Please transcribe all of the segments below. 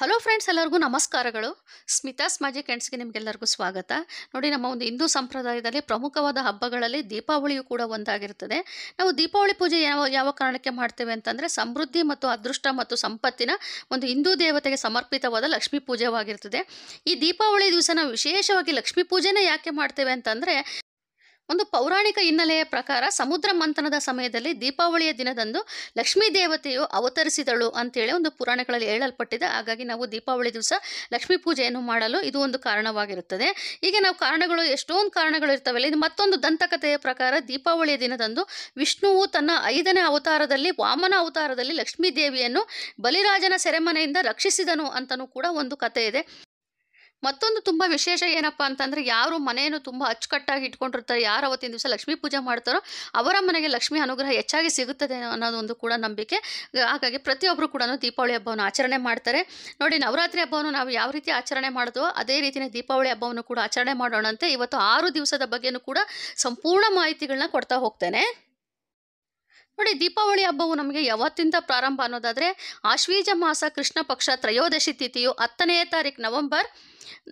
hello friends ಎಲ್ಲರಿಗೂ ನಮಸ್ಕಾರಗಳು Smitha's magic ಕೆಂಡ್ಸ್ಗೆ ನಿಮಗೆಲ್ಲರಿಗೂ ಸ್ವಾಗತ ನೋಡಿ ನಮ್ಮ ಒಂದು ಹಿಂದೂ ಸಂಪ್ರದಾಯದಲ್ಲಿ ಪ್ರಮುಖವಾದ ಹಬ್ಬಗಳಲ್ಲಿ ದೀಪಾವಳಿಯು ಕೂಡ ಒಂದಾಗಿರ್ತದೆ ನಾವು ದೀಪಾವಳಿ ಪೂಜೆ ಯಾವ ಯಾವ ಕಾರಣಕ್ಕೆ ಮಾಡ್ತೇವೆ ಅಂತಂದರೆ ಸಮೃದ್ಧಿ ಮತ್ತು ಅದೃಷ್ಟ ಮತ್ತು ಸಂಪತ್ತಿನ ಒಂದು ಹಿಂದೂ ದೇವತೆಗೆ ಸಮರ್ಪಿತವಾದ ಲಕ್ಷ್ಮೀ ಪೂಜೆವಾಗಿರ್ತದೆ ಈ ದೀಪಾವಳಿ ದಿವಸ ನಾವು ವಿಶೇಷವಾಗಿ ಲಕ್ಷ್ಮೀ ಪೂಜೆನೇ ಯಾಕೆ ಮಾಡ್ತೇವೆ ಅಂತಂದರೆ ಒಂದು ಪೌರಾಣಿಕ ಹಿನ್ನೆಲೆಯ ಪ್ರಕಾರ ಸಮುದ್ರ ಮಂಥನದ ಸಮಯದಲ್ಲಿ ದೀಪಾವಳಿಯ ದಿನದಂದು ಲಕ್ಷ್ಮೀ ದೇವತೆಯು ಅವತರಿಸಿದಳು ಅಂತೇಳಿ ಒಂದು ಪುರಾಣಗಳಲ್ಲಿ ಹೇಳಲ್ಪಟ್ಟಿದೆ ಹಾಗಾಗಿ ನಾವು ದೀಪಾವಳಿ ದಿವಸ ಲಕ್ಷ್ಮೀ ಪೂಜೆಯನ್ನು ಮಾಡಲು ಇದು ಒಂದು ಕಾರಣವಾಗಿರುತ್ತದೆ ಹೀಗೆ ನಾವು ಕಾರಣಗಳು ಎಷ್ಟೊಂದು ಕಾರಣಗಳು ಇರ್ತವೆಲ್ಲ ಇದು ಮತ್ತೊಂದು ದಂತಕಥೆಯ ಪ್ರಕಾರ ದೀಪಾವಳಿಯ ದಿನದಂದು ವಿಷ್ಣುವು ತನ್ನ ಐದನೇ ಅವತಾರದಲ್ಲಿ ವಾಮನ ಅವತಾರದಲ್ಲಿ ಲಕ್ಷ್ಮೀ ದೇವಿಯನ್ನು ಬಲಿರಾಜನ ಸೆರೆಮನೆಯಿಂದ ರಕ್ಷಿಸಿದನು ಅಂತಲೂ ಕೂಡ ಒಂದು ಕಥೆ ಇದೆ ಮತ್ತೊಂದು ತುಂಬ ವಿಶೇಷ ಏನಪ್ಪ ಅಂತಂದರೆ ಯಾರು ಮನೆಯನ್ನು ತುಂಬ ಅಚ್ಚುಕಟ್ಟಾಗಿ ಇಟ್ಕೊಂಡಿರ್ತಾರೆ ಯಾರು ಅವತ್ತಿನ ದಿವಸ ಲಕ್ಷ್ಮೀ ಪೂಜೆ ಮಾಡ್ತಾರೋ ಅವರ ಮನೆಗೆ ಲಕ್ಷ್ಮೀ ಅನುಗ್ರಹ ಹೆಚ್ಚಾಗಿ ಸಿಗುತ್ತದೆ ಅನ್ನೋದೊಂದು ಕೂಡ ನಂಬಿಕೆ ಹಾಗಾಗಿ ಪ್ರತಿಯೊಬ್ಬರು ಕೂಡ ದೀಪಾವಳಿ ಹಬ್ಬವನ್ನು ಆಚರಣೆ ಮಾಡ್ತಾರೆ ನೋಡಿ ನವರಾತ್ರಿ ಹಬ್ಬವನ್ನು ನಾವು ಯಾವ ರೀತಿ ಆಚರಣೆ ಮಾಡಿದೋ ಅದೇ ರೀತಿಯೇ ದೀಪಾವಳಿ ಹಬ್ಬವನ್ನು ಕೂಡ ಆಚರಣೆ ಮಾಡೋಣಂತೆ ಇವತ್ತು ಆರು ದಿವಸದ ಬಗ್ಗೆಯೂ ಕೂಡ ಸಂಪೂರ್ಣ ಮಾಹಿತಿಗಳನ್ನ ಕೊಡ್ತಾ ಹೋಗ್ತೇನೆ ನೋಡಿ ದೀಪಾವಳಿ ಹಬ್ಬವು ನಮಗೆ ಯಾವತ್ತಿಂದ ಪ್ರಾರಂಭ ಅನ್ನೋದಾದರೆ ಆಶ್ವೀಜ ಮಾಸ ಕೃಷ್ಣ ಪಕ್ಷ ತ್ರಯೋದಶಿ ತಿಥಿಯು ಹತ್ತನೇ ತಾರೀಕು ನವೆಂಬರ್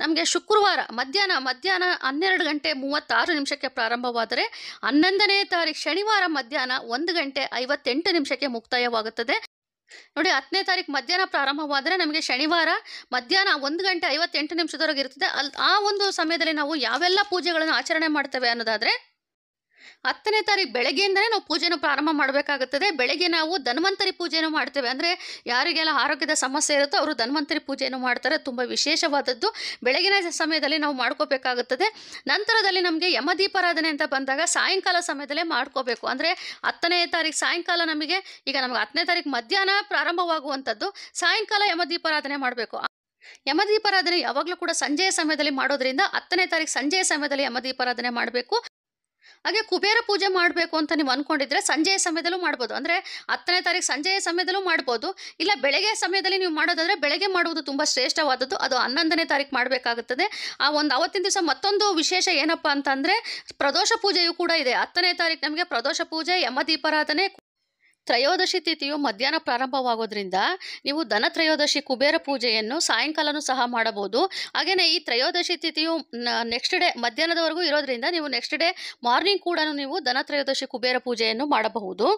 ನಮಗೆ ಶುಕ್ರವಾರ ಮಧ್ಯಾಹ್ನ ಮಧ್ಯಾಹ್ನ ಹನ್ನೆರಡು ಗಂಟೆ ಮೂವತ್ತಾರು ನಿಮಿಷಕ್ಕೆ ಪ್ರಾರಂಭವಾದರೆ ಹನ್ನೊಂದನೇ ತಾರೀಕು ಶನಿವಾರ ಮಧ್ಯಾಹ್ನ ಒಂದು ಗಂಟೆ ಐವತ್ತೆಂಟು ನಿಮಿಷಕ್ಕೆ ಮುಕ್ತಾಯವಾಗುತ್ತದೆ ನೋಡಿ ಹತ್ತನೇ ತಾರೀಕು ಮಧ್ಯಾಹ್ನ ಪ್ರಾರಂಭವಾದರೆ ನಮಗೆ ಶನಿವಾರ ಮಧ್ಯಾಹ್ನ ಒಂದು ಗಂಟೆ ಐವತ್ತೆಂಟು ನಿಮಿಷದವರೆಗೆ ಇರ್ತದೆ ಅಲ್ಲಿ ಆ ಒಂದು ಸಮಯದಲ್ಲಿ ನಾವು ಯಾವೆಲ್ಲ ಪೂಜೆಗಳನ್ನು ಆಚರಣೆ ಮಾಡ್ತೇವೆ ಅನ್ನೋದಾದರೆ ಹತ್ತನೇ ತಾರೀಕು ಬೆಳಗ್ಗೆಯಿಂದನೇ ನಾವು ಪೂಜೆಯನ್ನು ಪ್ರಾರಂಭ ಮಾಡಬೇಕಾಗುತ್ತದೆ ಬೆಳಗ್ಗೆ ನಾವು ಧನ್ವಂತರಿ ಪೂಜೆಯನ್ನು ಮಾಡ್ತೇವೆ ಅಂದರೆ ಯಾರಿಗೆಲ್ಲ ಆರೋಗ್ಯದ ಸಮಸ್ಯೆ ಇರುತ್ತೋ ಅವರು ಧನ್ವಂತರಿ ಪೂಜೆಯನ್ನು ಮಾಡ್ತಾರೆ ತುಂಬ ವಿಶೇಷವಾದದ್ದು ಬೆಳಗಿನ ಸಮಯದಲ್ಲಿ ನಾವು ಮಾಡ್ಕೋಬೇಕಾಗುತ್ತದೆ ನಂತರದಲ್ಲಿ ನಮಗೆ ಯಮದೀಪಾರಾಧನೆ ಅಂತ ಬಂದಾಗ ಸಾಯಂಕಾಲ ಸಮಯದಲ್ಲೇ ಮಾಡ್ಕೋಬೇಕು ಅಂದರೆ ಹತ್ತನೇ ತಾರೀಕು ಸಾಯಂಕಾಲ ನಮಗೆ ಈಗ ನಮಗೆ ಹತ್ತನೇ ತಾರೀಕು ಮಧ್ಯಾಹ್ನ ಪ್ರಾರಂಭವಾಗುವಂಥದ್ದು ಸಾಯಂಕಾಲ ಯಮದೀಪಾರಾಧನೆ ಮಾಡಬೇಕು ಯಮದೀಪಾರಾಧನೆ ಯಾವಾಗಲೂ ಕೂಡ ಸಂಜೆಯ ಸಮಯದಲ್ಲಿ ಮಾಡೋದ್ರಿಂದ ಹತ್ತನೇ ತಾರೀಕು ಸಂಜೆಯ ಸಮಯದಲ್ಲಿ ಯಮದೀಪಾರಾಧನೆ ಮಾಡಬೇಕು ಹಾಗೆ ಕುಬೇರ ಪೂಜೆ ಮಾಡಬೇಕು ಅಂತ ನೀವು ಅಂದ್ಕೊಂಡಿದ್ರೆ ಸಂಜೆಯ ಸಮಯದಲ್ಲೂ ಮಾಡ್ಬೋದು ಅಂದರೆ ಹತ್ತನೇ ತಾರೀಕು ಸಂಜೆಯ ಸಮಯದಲ್ಲೂ ಮಾಡ್ಬೋದು ಇಲ್ಲ ಬೆಳಗ್ಗೆ ಸಮಯದಲ್ಲಿ ನೀವು ಮಾಡೋದಾದರೆ ಬೆಳಗ್ಗೆ ಮಾಡುವುದು ತುಂಬ ಶ್ರೇಷ್ಠವಾದದ್ದು ಅದು ಹನ್ನೊಂದನೇ ತಾರೀಕು ಮಾಡಬೇಕಾಗುತ್ತದೆ ಆ ಒಂದು ಅವತ್ತಿನ ದಿವಸ ಮತ್ತೊಂದು ವಿಶೇಷ ಏನಪ್ಪ ಅಂತಂದರೆ ಪ್ರದೋಷ ಪೂಜೆಯು ಕೂಡ ಇದೆ ಹತ್ತನೇ ತಾರೀಕು ನಮಗೆ ಪ್ರದೋಷ ಪೂಜೆ ಯಮದೀಪಾರಾಧನೆ ತ್ರಯೋದಶಿ ತಿಥಿಯು ಮಧ್ಯಾಹ್ನ ಪ್ರಾರಂಭವಾಗೋದ್ರಿಂದ ನೀವು ಧನ ತ್ರಯೋದಶಿ ಕುಬೇರ ಪೂಜೆಯನ್ನು ಸಾಯಂಕಾಲನೂ ಸಹ ಮಾಡಬಹುದು ಹಾಗೆಯೇ ಈ ತ್ರಯೋದಶಿ ತಿಥಿಯು ನೆಕ್ಸ್ಟ್ ಡೇ ಮಧ್ಯಾಹ್ನದವರೆಗೂ ಇರೋದ್ರಿಂದ ನೀವು ನೆಕ್ಸ್ಟ್ ಡೇ ಮಾರ್ನಿಂಗ್ ಕೂಡ ನೀವು ಧನ ತ್ರಯೋದಶಿ ಕುಬೇರ ಪೂಜೆಯನ್ನು ಮಾಡಬಹುದು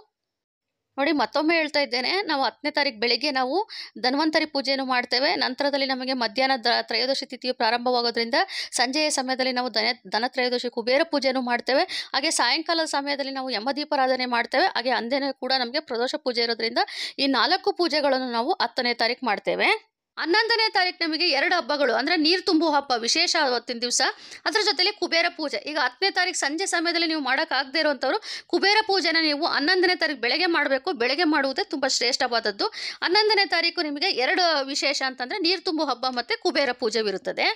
ನೋಡಿ ಮತ್ತೊಮ್ಮೆ ಹೇಳ್ತಾ ಇದ್ದೇನೆ ನಾವು ಹತ್ತನೇ ತಾರೀಕು ಬೆಳಿಗ್ಗೆ ನಾವು ಧನ್ವಂತರಿ ಪೂಜೆಯನ್ನು ಮಾಡ್ತೇವೆ ನಂತರದಲ್ಲಿ ನಮಗೆ ಮಧ್ಯಾಹ್ನ ತ್ರಯೋದಶಿ ತಿಥಿಯು ಪ್ರಾರಂಭವಾಗೋದ್ರಿಂದ ಸಂಜೆಯ ಸಮಯದಲ್ಲಿ ನಾವು ಧನ ಧನ ತ್ರಯೋದಶಿ ಕುಬೇರ ಪೂಜೆಯನ್ನು ಮಾಡ್ತೇವೆ ಹಾಗೆ ಸಾಯಂಕಾಲದ ಸಮಯದಲ್ಲಿ ನಾವು ಯಮದೀಪಾರಾಧನೆ ಮಾಡ್ತೇವೆ ಹಾಗೆ ಅಂದೇನೂ ಕೂಡ ನಮಗೆ ಪ್ರದೋಷ ಪೂಜೆ ಇರೋದ್ರಿಂದ ಈ ನಾಲ್ಕು ಪೂಜೆಗಳನ್ನು ನಾವು ಹತ್ತನೇ ತಾರೀಕು ಮಾಡ್ತೇವೆ ಹನ್ನೊಂದನೇ ತಾರೀಕು ನಮಗೆ ಎರಡು ಹಬ್ಬಗಳು ಅಂದರೆ ನೀರು ತುಂಬುವ ಹಬ್ಬ ವಿಶೇಷ ಆವತ್ತಿನ ದಿವಸ ಅದರ ಜೊತೆಲಿ ಕುಬೇರ ಪೂಜೆ ಈಗ ಹತ್ತನೇ ತಾರೀಕು ಸಂಜೆ ಸಮಯದಲ್ಲಿ ನೀವು ಮಾಡೋಕ್ಕಾಗದೇ ಇರುವಂಥವ್ರು ಕುಬೇರ ಪೂಜೆನ ನೀವು ಹನ್ನೊಂದನೇ ತಾರೀಕು ಬೆಳಗ್ಗೆ ಮಾಡಬೇಕು ಬೆಳಗ್ಗೆ ಮಾಡುವುದೇ ತುಂಬ ಶ್ರೇಷ್ಠವಾದದ್ದು ಹನ್ನೊಂದನೇ ತಾರೀಕು ನಿಮಗೆ ಎರಡು ವಿಶೇಷ ಅಂತಂದರೆ ನೀರು ತುಂಬುವ ಹಬ್ಬ ಮತ್ತು ಕುಬೇರ ಪೂಜೆವಿರುತ್ತದೆ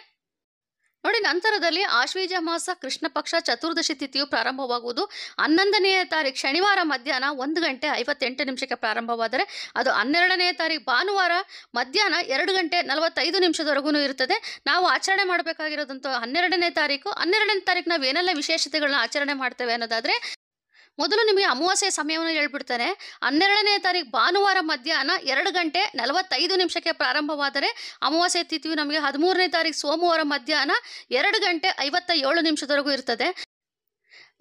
ನೋಡಿ ನಂತರದಲ್ಲಿ ಆಶ್ವೀಜ ಮಾಸ ಕೃಷ್ಣ ಪಕ್ಷ ಚತುರ್ದಶಿ ತಿಥಿಯು ಪ್ರಾರಂಭವಾಗುವುದು ಹನ್ನೊಂದನೆಯ ತಾರೀಕು ಶನಿವಾರ ಮಧ್ಯಾಹ್ನ ಒಂದು ಗಂಟೆ ಐವತ್ತೆಂಟು ನಿಮಿಷಕ್ಕೆ ಪ್ರಾರಂಭವಾದರೆ ಅದು ಹನ್ನೆರಡನೇ ತಾರೀಕು ಭಾನುವಾರ ಮಧ್ಯಾಹ್ನ ಎರಡು ಗಂಟೆ ನಲವತ್ತೈದು ನಿಮಿಷದವರೆಗೂ ಇರುತ್ತದೆ ನಾವು ಆಚರಣೆ ಮಾಡಬೇಕಾಗಿರೋದಂತೂ ಹನ್ನೆರಡನೇ ತಾರೀಕು ಹನ್ನೆರಡನೇ ತಾರೀಕು ನಾವು ಏನೆಲ್ಲ ವಿಶೇಷತೆಗಳನ್ನ ಆಚರಣೆ ಮಾಡ್ತೇವೆ ಅನ್ನೋದಾದರೆ ಮೊದಲು ನಿಮಗೆ ಅಮಾವಾಸ್ಯ ಸಮಯವನ್ನು ಹೇಳ್ಬಿಡ್ತಾನೆ ಹನ್ನೆರಡನೇ ತಾರೀಕು ಭಾನುವಾರ ಮಧ್ಯಾಹ್ನ ಎರಡು ಗಂಟೆ ನಲವತ್ತೈದು ನಿಮಿಷಕ್ಕೆ ಪ್ರಾರಂಭವಾದರೆ ಅಮಾವಾಸ್ಯ ತಿಥಿಯು ನಮಗೆ ಹದಿಮೂರನೇ ತಾರೀಕು ಸೋಮವಾರ ಮಧ್ಯಾಹ್ನ ಎರಡು ಗಂಟೆ ಐವತ್ತ ಏಳು ನಿಮಿಷದವರೆಗೂ ಇರ್ತದೆ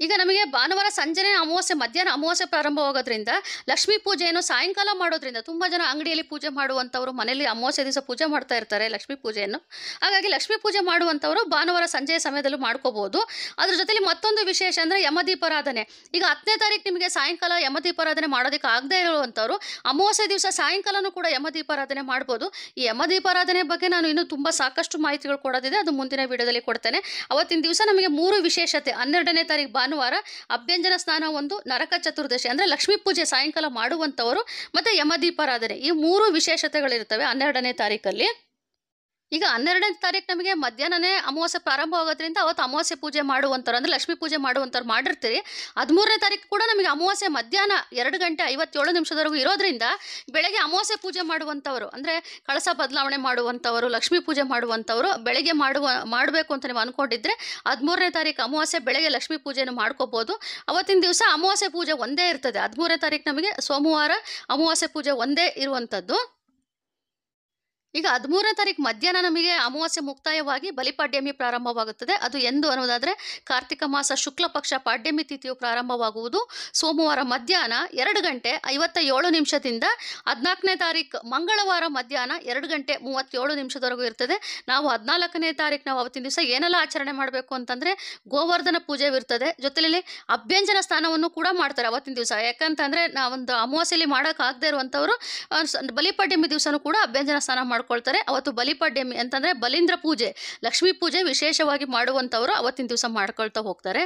ಈಗ ನಮಗೆ ಭಾನುವಾರ ಸಂಜೆನೇ ಅಮಾವಾಸ್ಯೆ ಮಧ್ಯಾಹ್ನ ಅಮಾವಾಸ್ಯೆ ಪ್ರಾರಂಭವಾಗೋದ್ರಿಂದ ಲಕ್ಷ್ಮೀ ಪೂಜೆಯನ್ನು ಸಾಯಂಕಾಲ ಮಾಡೋದ್ರಿಂದ ತುಂಬ ಜನ ಅಂಗಡಿಯಲ್ಲಿ ಪೂಜೆ ಮಾಡುವಂಥವ್ರು ಮನೆಯಲ್ಲಿ ಅಮಾವಾಸ್ಯೆ ದಿವಸ ಪೂಜೆ ಮಾಡ್ತಾ ಇರ್ತಾರೆ ಲಕ್ಷ್ಮೀ ಪೂಜೆಯನ್ನು ಹಾಗಾಗಿ ಲಕ್ಷ್ಮೀ ಪೂಜೆ ಮಾಡುವಂಥವರು ಭಾನುವಾರ ಸಂಜೆಯ ಸಮಯದಲ್ಲೂ ಮಾಡ್ಕೋಬೋದು ಅದ್ರ ಜೊತೆಲಿ ಮತ್ತೊಂದು ವಿಶೇಷ ಅಂದರೆ ಯಮದೀಪಾರಾಧನೆ ಈಗ ಹತ್ತನೇ ತಾರೀಕು ನಿಮಗೆ ಸಾಯಂಕಾಲ ಯಮದೀಪಾರಾಧನೆ ಮಾಡೋದಕ್ಕೆ ಆಗದೇ ಇರುವಂಥವ್ರು ಅಮಾವಾಸ್ಯೆ ದಿವಸ ಸಾಯಂಕಾಲನೂ ಕೂಡ ಯಮದೀಪಾರಾಧನೆ ಮಾಡ್ಬೋದು ಈ ಯಮದೀಪಾರಾಧನೆ ಬಗ್ಗೆ ನಾನು ಇನ್ನೂ ತುಂಬ ಸಾಕಷ್ಟು ಮಾಹಿತಿಗಳು ಕೊಡೋದಿದೆ ಅದು ಮುಂದಿನ ವಿಡಿಯೋದಲ್ಲಿ ಕೊಡ್ತೇನೆ ಅವತ್ತಿನ ದಿವಸ ನಮಗೆ ಮೂರು ವಿಶೇಷತೆ ಹನ್ನೆರಡನೇ ತಾರೀಕು ಭಾನುವಾರ ಅಭ್ಯಂಜನ ಸ್ನಾನ ಒಂದು ನರಕ ಚತುರ್ದಶಿ ಅಂದರೆ ಲಕ್ಷ್ಮೀ ಪೂಜೆ ಸಾಯಂಕಾಲ ಮಾಡುವಂಥವರು ಮತ್ತು ಯಮದೀಪಾರಾಧನೆ ಈ ಮೂರು ವಿಶೇಷತೆಗಳಿರ್ತವೆ ಹನ್ನೆರಡನೇ ತಾರೀಕಲ್ಲಿ ಈಗ ಹನ್ನೆರಡನೇ ತಾರೀಕು ನಮಗೆ ಮಧ್ಯಾಹ್ನನೇ ಅಮಾವಾಸ್ಯೆ ಪ್ರಾರಂಭ ಆಗೋದ್ರಿಂದ ಅವತ್ತು ಅಮಾವಾಸ್ಯೆ ಪೂಜೆ ಮಾಡುವಂಥವ್ರು ಅಂದರೆ ಲಕ್ಷ್ಮೀ ಪೂಜೆ ಮಾಡುವಂಥವ್ರು ಮಾಡಿರ್ತೀರಿ ಹದಿಮೂರನೇ ತಾರೀಕು ಕೂಡ ನಮಗೆ ಅಮಾವಾಸ್ಯೆ ಮಧ್ಯಾಹ್ನ ಎರಡು ಗಂಟೆ ಐವತ್ತೇಳು ನಿಮಿಷದವರೆಗೂ ಇರೋದ್ರಿಂದ ಬೆಳಗ್ಗೆ ಅಮಾವಾಸ್ಯೆ ಪೂಜೆ ಮಾಡುವಂಥವ್ರು ಅಂದರೆ ಕಳಸ ಬದಲಾವಣೆ ಮಾಡುವಂಥವರು ಲಕ್ಷ್ಮೀ ಪೂಜೆ ಮಾಡುವಂಥವ್ರು ಬೆಳಗ್ಗೆ ಮಾಡುವ ಮಾಡಬೇಕು ಅಂತ ನೀವು ಅಂದ್ಕೊಂಡಿದ್ರೆ ಹದಿಮೂರನೇ ತಾರೀಕು ಅಮಾವಾಸ್ಯೆ ಬೆಳಗ್ಗೆ ಲಕ್ಷ್ಮೀ ಪೂಜೆಯನ್ನು ಮಾಡ್ಕೋಬೋದು ಅವತ್ತಿನ ದಿವಸ ಅಮಾವಾಸ್ಯೆ ಪೂಜೆ ಒಂದೇ ಇರ್ತದೆ ಹದಿಮೂರನೇ ತಾರೀಕು ನಮಗೆ ಸೋಮವಾರ ಅಮಾವಾಸ್ಯೆ ಪೂಜೆ ಒಂದೇ ಇರುವಂಥದ್ದು ಈಗ ಹದಿಮೂರನೇ ತಾರೀಕು ಮಧ್ಯಾಹ್ನ ನಮಗೆ ಅಮಾವಾಸ್ಯೆ ಮುಕ್ತಾಯವಾಗಿ ಬಲಿಪಾಡ್ಯಮಿ ಪ್ರಾರಂಭವಾಗುತ್ತದೆ ಅದು ಎಂದು ಅನ್ನೋದಾದರೆ ಕಾರ್ತಿಕ ಮಾಸ ಶುಕ್ಲ ಪಕ್ಷ ಪಾಡ್ಯಮಿ ತಿಥಿಯು ಪ್ರಾರಂಭವಾಗುವುದು ಸೋಮವಾರ ಮಧ್ಯಾಹ್ನ ಎರಡು ಗಂಟೆ ಐವತ್ತ ಏಳು ನಿಮಿಷದಿಂದ ಹದಿನಾಲ್ಕನೇ ತಾರೀಕು ಮಂಗಳವಾರ ಮಧ್ಯಾಹ್ನ ಎರಡು ಗಂಟೆ ಮೂವತ್ತೇಳು ನಿಮಿಷದವರೆಗೂ ಇರ್ತದೆ ನಾವು ಹದಿನಾಲ್ಕನೇ ತಾರೀಕು ನಾವು ಅವತ್ತಿನ ದಿವಸ ಏನೆಲ್ಲ ಆಚರಣೆ ಮಾಡಬೇಕು ಅಂತಂದರೆ ಗೋವರ್ಧನ ಪೂಜೆ ಜೊತೆಯಲ್ಲಿ ಅಭ್ಯಂಜನ ಸ್ನಾನವನ್ನು ಕೂಡ ಮಾಡ್ತಾರೆ ಅವತ್ತಿನ ದಿವಸ ಯಾಕಂತಂದರೆ ನಾವೊಂದು ಅಮಾವಾಸ್ಯಲ್ಲಿ ಮಾಡೋಕ್ಕಾಗದೇ ಇರುವಂಥವರು ಬಲಿಪಾಡ್ಯಮಿ ದಿವಸನೂ ಕೂಡ ಅಭ್ಯಂಜನ ಸ್ನಾನ ಮಾಡಿ ಮಾಡ್ಕೊಳ್ತಾರೆ ಅವತ್ತು ಬಲಿಪಾಡ್ಯಮಿ ಅಂತಂದರೆ ಬಲೀಂದ್ರ ಪೂಜೆ ಲಕ್ಷ್ಮೀ ಪೂಜೆ ವಿಶೇಷವಾಗಿ ಮಾಡುವಂತವರು ಅವತ್ತಿನ ದಿವಸ ಮಾಡ್ಕೊಳ್ತಾ ಹೋಗ್ತಾರೆ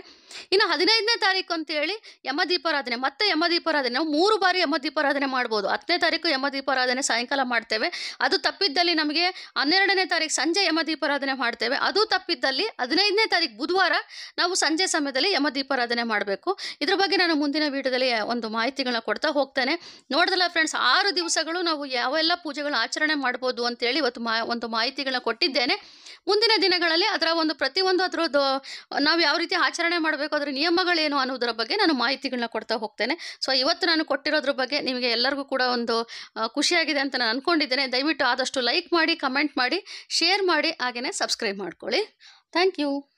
ಇನ್ನು ಹದಿನೈದನೇ ತಾರೀಕು ಅಂತೇಳಿ ಯಮದೀಪಾರಾಧನೆ ಮತ್ತೆ ಯಮದೀಪಾರಾಧನೆ ನಾವು ಮೂರು ಬಾರಿ ಯಮದೀಪಾರಾಧನೆ ಮಾಡ್ಬೋದು ಹತ್ತನೇ ತಾರೀಕು ಯಮದೀಪಾರಾಧನೆ ಸಾಯಂಕಾಲ ಮಾಡ್ತೇವೆ ಅದು ತಪ್ಪಿದ್ದಲ್ಲಿ ನಮಗೆ ಹನ್ನೆರಡನೇ ತಾರೀಕು ಸಂಜೆ ಯಮದೀಪಾರಾಧನೆ ಮಾಡ್ತೇವೆ ಅದು ತಪ್ಪಿದ್ದಲ್ಲಿ ಹದಿನೈದನೇ ತಾರೀಕು ಬುಧವಾರ ನಾವು ಸಂಜೆ ಸಮಯದಲ್ಲಿ ಯಮದೀಪಾರಾಧನೆ ಮಾಡಬೇಕು ಇದ್ರ ಬಗ್ಗೆ ನಾನು ಮುಂದಿನ ವೀಡಿಯೋದಲ್ಲಿ ಒಂದು ಮಾಹಿತಿಗಳನ್ನ ಕೊಡ್ತಾ ಹೋಗ್ತೇನೆ ನೋಡಿದಲ್ಲ ಫ್ರೆಂಡ್ಸ್ ಆರು ದಿವಸಗಳು ನಾವು ಯಾವೆಲ್ಲ ಪೂಜೆಗಳು ಆಚರಣೆ ಮಾಡ್ಬೋದು ಅಂತೇಳಿ ಇವತ್ತು ಮಾ ಒಂದು ಮಾಹಿತಿಗಳನ್ನ ಕೊಟ್ಟಿದ್ದೇನೆ ಮುಂದಿನ ದಿನಗಳಲ್ಲಿ ಅದರ ಒಂದು ಪ್ರತಿಯೊಂದು ಅದರದ್ದು ನಾವು ಯಾವ ರೀತಿ ಆಚರಣೆ ಮಾಡಬೇಕು ಅದರ ನಿಯಮಗಳೇನು ಅನ್ನೋದರ ಬಗ್ಗೆ ನಾನು ಮಾಹಿತಿಗಳನ್ನ ಕೊಡ್ತಾ ಹೋಗ್ತೇನೆ ಸೊ ಇವತ್ತು ನಾನು ಕೊಟ್ಟಿರೋದ್ರ ಬಗ್ಗೆ ನಿಮಗೆ ಎಲ್ಲರಿಗೂ ಕೂಡ ಒಂದು ಖುಷಿಯಾಗಿದೆ ಅಂತ ನಾನು ಅಂದ್ಕೊಂಡಿದ್ದೇನೆ ದಯವಿಟ್ಟು ಆದಷ್ಟು ಲೈಕ್ ಮಾಡಿ ಕಮೆಂಟ್ ಮಾಡಿ ಶೇರ್ ಮಾಡಿ ಹಾಗೆಯೇ ಸಬ್ಸ್ಕ್ರೈಬ್ ಮಾಡ್ಕೊಳ್ಳಿ ಥ್ಯಾಂಕ್ ಯು